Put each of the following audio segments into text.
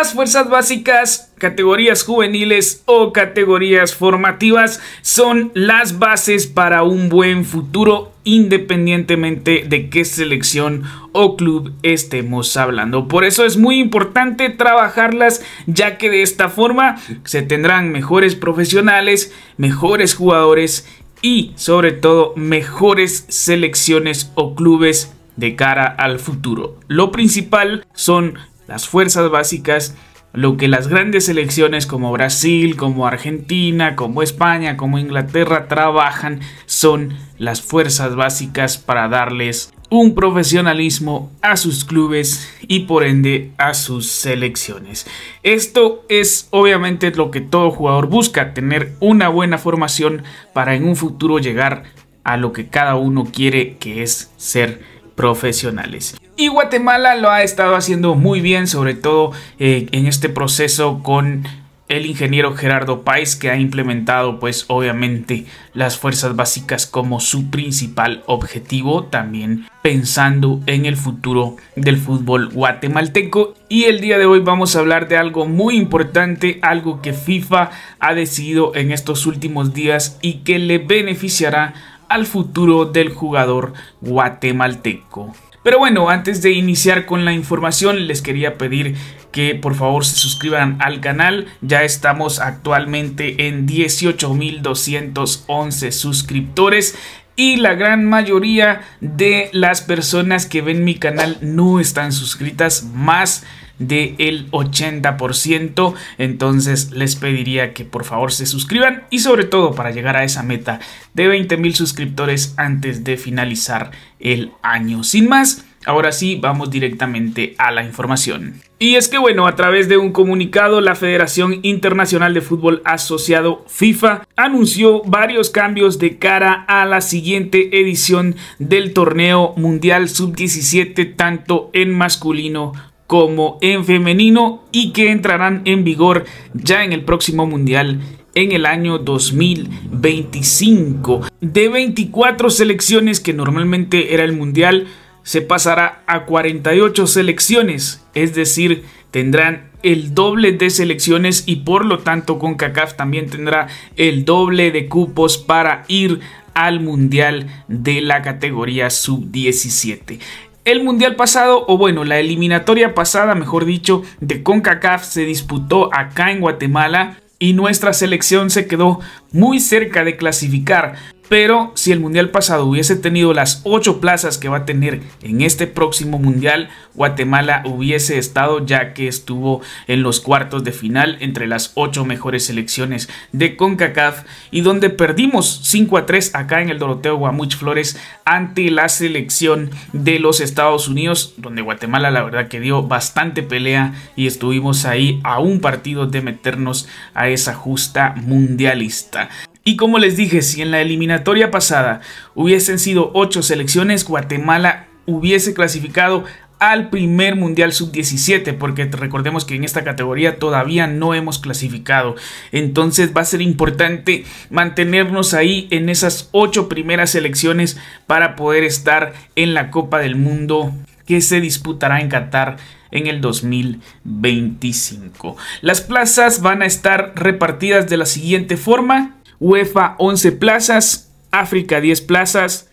las fuerzas básicas, categorías juveniles o categorías formativas son las bases para un buen futuro independientemente de qué selección o club estemos hablando. Por eso es muy importante trabajarlas ya que de esta forma se tendrán mejores profesionales, mejores jugadores y sobre todo mejores selecciones o clubes de cara al futuro. Lo principal son las fuerzas básicas, lo que las grandes selecciones como Brasil, como Argentina, como España, como Inglaterra trabajan son las fuerzas básicas para darles un profesionalismo a sus clubes y por ende a sus selecciones. Esto es obviamente lo que todo jugador busca, tener una buena formación para en un futuro llegar a lo que cada uno quiere que es ser profesionales. Y Guatemala lo ha estado haciendo muy bien, sobre todo eh, en este proceso con el ingeniero Gerardo Páez que ha implementado pues obviamente las fuerzas básicas como su principal objetivo, también pensando en el futuro del fútbol guatemalteco. Y el día de hoy vamos a hablar de algo muy importante, algo que FIFA ha decidido en estos últimos días y que le beneficiará al futuro del jugador guatemalteco. Pero bueno, antes de iniciar con la información, les quería pedir que por favor se suscriban al canal. Ya estamos actualmente en 18.211 suscriptores. Y la gran mayoría de las personas que ven mi canal no están suscritas más del 80%. Entonces les pediría que por favor se suscriban y sobre todo para llegar a esa meta de 20 mil suscriptores antes de finalizar el año. Sin más, Ahora sí, vamos directamente a la información. Y es que bueno, a través de un comunicado, la Federación Internacional de Fútbol Asociado FIFA anunció varios cambios de cara a la siguiente edición del torneo mundial sub-17, tanto en masculino como en femenino y que entrarán en vigor ya en el próximo Mundial en el año 2025. De 24 selecciones que normalmente era el Mundial, se pasará a 48 selecciones, es decir, tendrán el doble de selecciones y por lo tanto con CACAF también tendrá el doble de cupos para ir al Mundial de la categoría sub-17. El mundial pasado, o bueno, la eliminatoria pasada, mejor dicho, de CONCACAF se disputó acá en Guatemala y nuestra selección se quedó muy cerca de clasificar. Pero si el Mundial pasado hubiese tenido las ocho plazas que va a tener en este próximo Mundial, Guatemala hubiese estado ya que estuvo en los cuartos de final entre las 8 mejores selecciones de CONCACAF y donde perdimos 5 a 3 acá en el Doroteo Guamuch Flores ante la selección de los Estados Unidos, donde Guatemala la verdad que dio bastante pelea y estuvimos ahí a un partido de meternos a esa justa mundialista. Y como les dije, si en la eliminatoria pasada hubiesen sido ocho selecciones, Guatemala hubiese clasificado al primer Mundial Sub-17, porque recordemos que en esta categoría todavía no hemos clasificado. Entonces va a ser importante mantenernos ahí en esas ocho primeras selecciones para poder estar en la Copa del Mundo que se disputará en Qatar en el 2025. Las plazas van a estar repartidas de la siguiente forma. UEFA 11 plazas, África 10 plazas,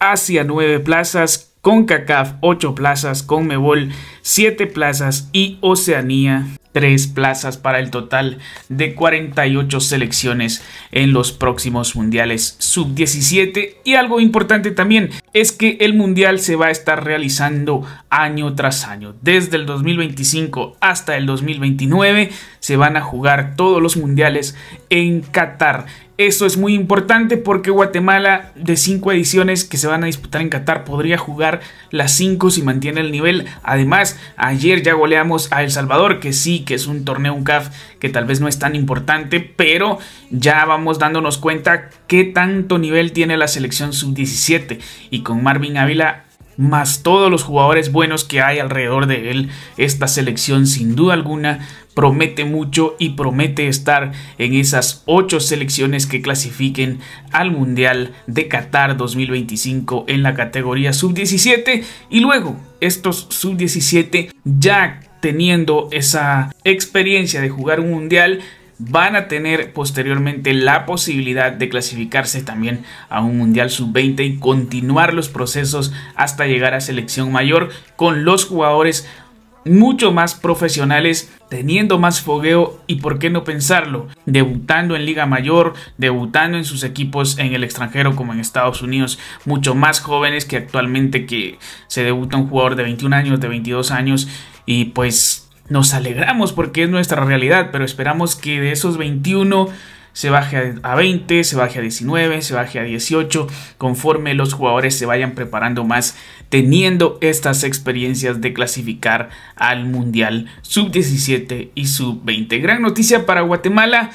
Asia 9 plazas, CONCACAF 8 plazas, CONMEBOL 7 plazas y Oceanía 3 plazas para el total de 48 selecciones en los próximos mundiales sub-17. Y algo importante también es que el mundial se va a estar realizando año tras año. Desde el 2025 hasta el 2029 se van a jugar todos los mundiales en Qatar. Eso es muy importante porque Guatemala de cinco ediciones que se van a disputar en Qatar podría jugar las cinco si mantiene el nivel. Además, ayer ya goleamos a El Salvador, que sí, que es un torneo un CAF que tal vez no es tan importante, pero ya vamos dándonos cuenta qué tanto nivel tiene la selección sub-17 y con Marvin Ávila más todos los jugadores buenos que hay alrededor de él, esta selección sin duda alguna promete mucho y promete estar en esas ocho selecciones que clasifiquen al Mundial de Qatar 2025 en la categoría sub-17 y luego estos sub-17 ya teniendo esa experiencia de jugar un Mundial van a tener posteriormente la posibilidad de clasificarse también a un Mundial Sub-20 y continuar los procesos hasta llegar a selección mayor con los jugadores mucho más profesionales, teniendo más fogueo y por qué no pensarlo, debutando en Liga Mayor, debutando en sus equipos en el extranjero como en Estados Unidos, mucho más jóvenes que actualmente que se debuta un jugador de 21 años, de 22 años y pues nos alegramos porque es nuestra realidad, pero esperamos que de esos 21 se baje a 20, se baje a 19, se baje a 18, conforme los jugadores se vayan preparando más teniendo estas experiencias de clasificar al Mundial sub-17 y sub-20. Gran noticia para Guatemala.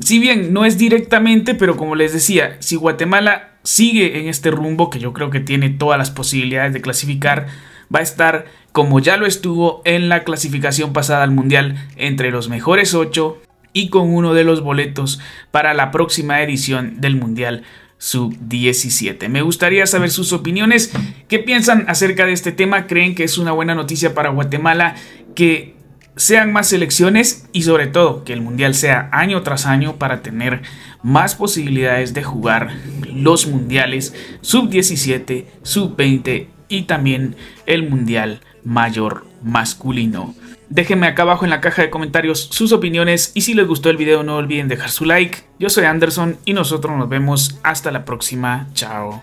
Si bien no es directamente, pero como les decía, si Guatemala sigue en este rumbo, que yo creo que tiene todas las posibilidades de clasificar, va a estar como ya lo estuvo en la clasificación pasada al Mundial entre los mejores 8 y con uno de los boletos para la próxima edición del Mundial Sub-17. Me gustaría saber sus opiniones, qué piensan acerca de este tema, creen que es una buena noticia para Guatemala que sean más selecciones y sobre todo que el Mundial sea año tras año para tener más posibilidades de jugar los Mundiales Sub-17, Sub-20 y también el Mundial Mayor Masculino. Déjenme acá abajo en la caja de comentarios sus opiniones y si les gustó el video no olviden dejar su like. Yo soy Anderson y nosotros nos vemos hasta la próxima. Chao.